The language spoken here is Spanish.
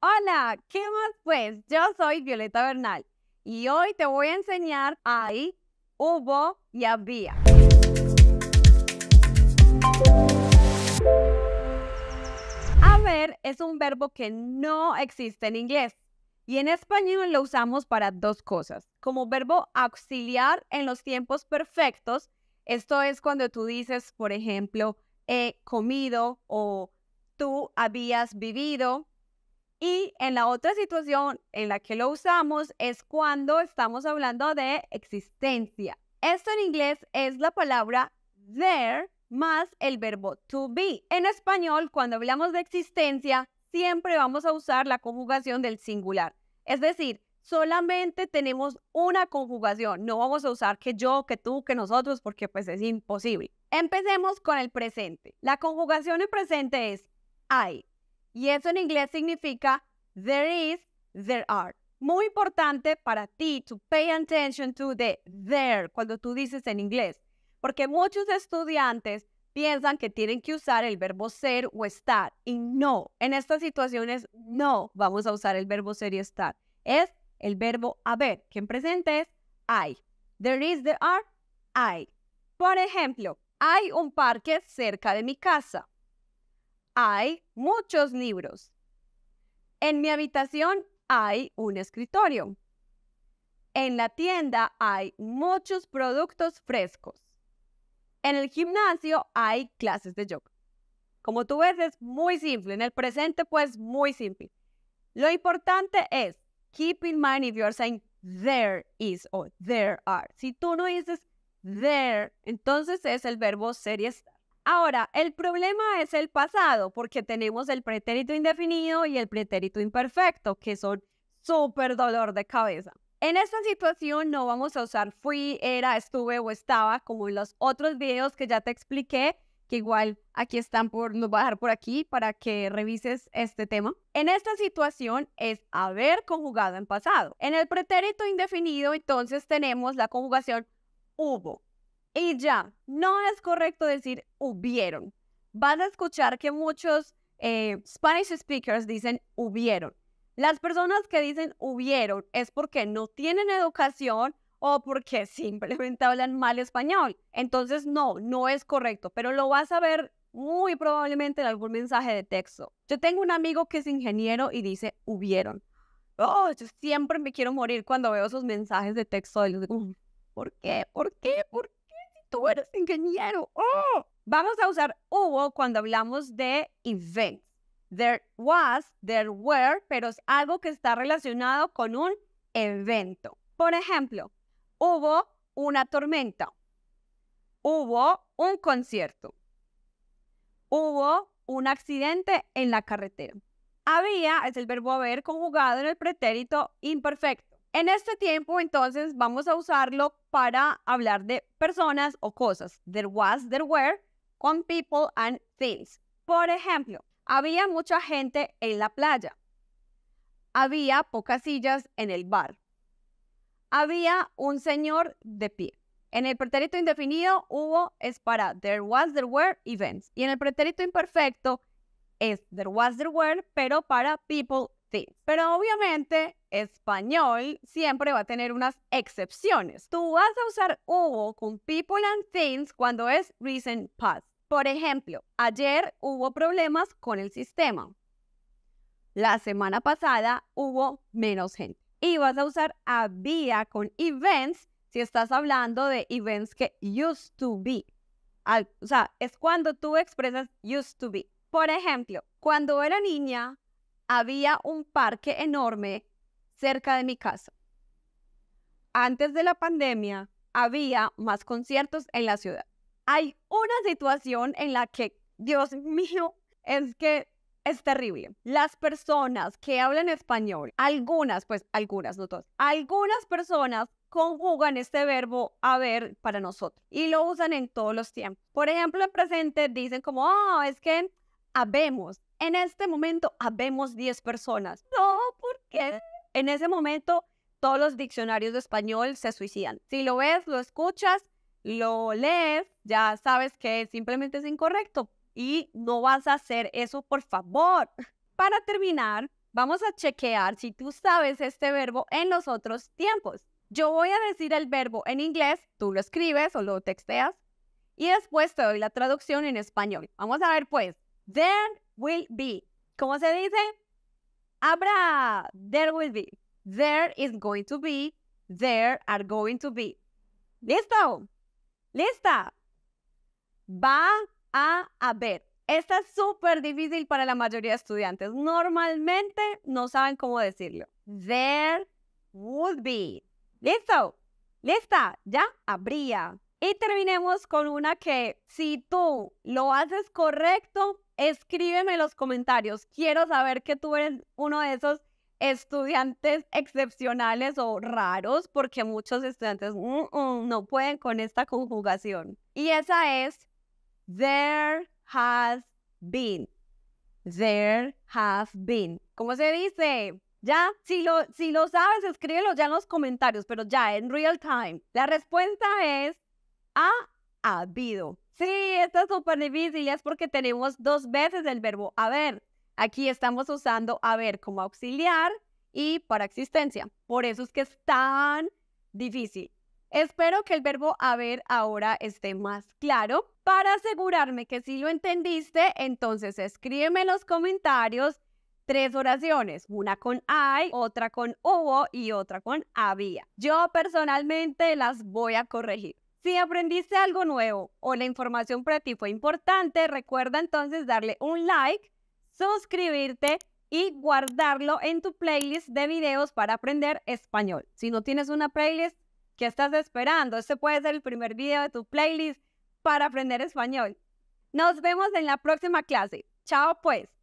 Hola, ¿qué más pues? Yo soy Violeta Bernal y hoy te voy a enseñar hay, hubo y había. Haber es un verbo que no existe en inglés y en español lo usamos para dos cosas, como verbo auxiliar en los tiempos perfectos, esto es cuando tú dices, por ejemplo, he comido o tú habías vivido, y en la otra situación en la que lo usamos es cuando estamos hablando de existencia. Esto en inglés es la palabra there más el verbo to be. En español, cuando hablamos de existencia, siempre vamos a usar la conjugación del singular. Es decir, solamente tenemos una conjugación. No vamos a usar que yo, que tú, que nosotros, porque pues es imposible. Empecemos con el presente. La conjugación en presente es I. Y eso en inglés significa there is, there are. Muy importante para ti to pay attention to the there cuando tú dices en inglés, porque muchos estudiantes piensan que tienen que usar el verbo ser o estar y no, en estas situaciones no vamos a usar el verbo ser y estar. Es el verbo haber, que en presente es hay. There is, there are, hay. Por ejemplo, hay un parque cerca de mi casa hay muchos libros. En mi habitación hay un escritorio. En la tienda hay muchos productos frescos. En el gimnasio hay clases de yoga. Como tú ves, es muy simple. En el presente, pues, muy simple. Lo importante es, keep in mind if are saying there is o there are. Si tú no dices there, entonces es el verbo ser y estar. Ahora, el problema es el pasado, porque tenemos el pretérito indefinido y el pretérito imperfecto, que son súper dolor de cabeza. En esta situación no vamos a usar fui, era, estuve o estaba, como en los otros videos que ya te expliqué, que igual aquí están por, nos voy por aquí para que revises este tema. En esta situación es haber conjugado en pasado. En el pretérito indefinido entonces tenemos la conjugación hubo. Y ya, no es correcto decir hubieron. Vas a escuchar que muchos eh, Spanish speakers dicen hubieron. Las personas que dicen hubieron es porque no tienen educación o porque simplemente hablan mal español. Entonces, no, no es correcto, pero lo vas a ver muy probablemente en algún mensaje de texto. Yo tengo un amigo que es ingeniero y dice hubieron. Oh, yo siempre me quiero morir cuando veo esos mensajes de texto. De los, ¿Por qué? ¿Por qué? ¿Por tú eres ingeniero. Oh, vamos a usar hubo cuando hablamos de events. There was, there were, pero es algo que está relacionado con un evento. Por ejemplo, hubo una tormenta. Hubo un concierto. Hubo un accidente en la carretera. Había es el verbo haber conjugado en el pretérito imperfecto. En este tiempo, entonces, vamos a usarlo para hablar de personas o cosas. There was, there were, con people and things. Por ejemplo, había mucha gente en la playa. Había pocas sillas en el bar. Había un señor de pie. En el pretérito indefinido hubo es para there was, there were, events. Y en el pretérito imperfecto es there was, there were, pero para people pero obviamente español siempre va a tener unas excepciones. Tú vas a usar hubo con people and things cuando es recent past. Por ejemplo, ayer hubo problemas con el sistema. La semana pasada hubo menos gente. Y vas a usar había con events si estás hablando de events que used to be. o sea, es cuando tú expresas used to be. Por ejemplo, cuando era niña, había un parque enorme cerca de mi casa. Antes de la pandemia, había más conciertos en la ciudad. Hay una situación en la que, Dios mío, es que es terrible. Las personas que hablan español, algunas, pues algunas, no todas, algunas personas conjugan este verbo haber para nosotros y lo usan en todos los tiempos. Por ejemplo, en presente dicen como, ah, es que habemos, en este momento habemos 10 personas. No, ¿por qué? en ese momento todos los diccionarios de español se suicidan. Si lo ves, lo escuchas, lo lees, ya sabes que simplemente es incorrecto y no vas a hacer eso, por favor. Para terminar, vamos a chequear si tú sabes este verbo en los otros tiempos. Yo voy a decir el verbo en inglés, tú lo escribes o lo texteas y después te doy la traducción en español. Vamos a ver pues. Then will be. ¿Cómo se dice? Habrá. There will be. There is going to be. There are going to be. ¿Listo? ¿Lista? Va a haber. Esta es súper difícil para la mayoría de estudiantes. Normalmente no saben cómo decirlo. There would be. ¿Listo? ¿Lista? ¿Ya? Habría. Y terminemos con una que, si tú lo haces correcto, escríbeme en los comentarios. Quiero saber que tú eres uno de esos estudiantes excepcionales o raros, porque muchos estudiantes mm, mm, no pueden con esta conjugación. Y esa es, there has been. There has been. ¿Cómo se dice? Ya, si lo, si lo sabes, escríbelo ya en los comentarios, pero ya en real time. La respuesta es ha habido. Sí, está es súper difícil, es porque tenemos dos veces el verbo haber. Aquí estamos usando haber como auxiliar y para existencia. Por eso es que es tan difícil. Espero que el verbo haber ahora esté más claro. Para asegurarme que sí lo entendiste, entonces escríbeme en los comentarios tres oraciones, una con hay, otra con hubo y otra con había. Yo personalmente las voy a corregir. Si aprendiste algo nuevo o la información para ti fue importante, recuerda entonces darle un like, suscribirte y guardarlo en tu playlist de videos para aprender español. Si no tienes una playlist, ¿qué estás esperando? Este puede ser el primer video de tu playlist para aprender español. Nos vemos en la próxima clase. Chao pues.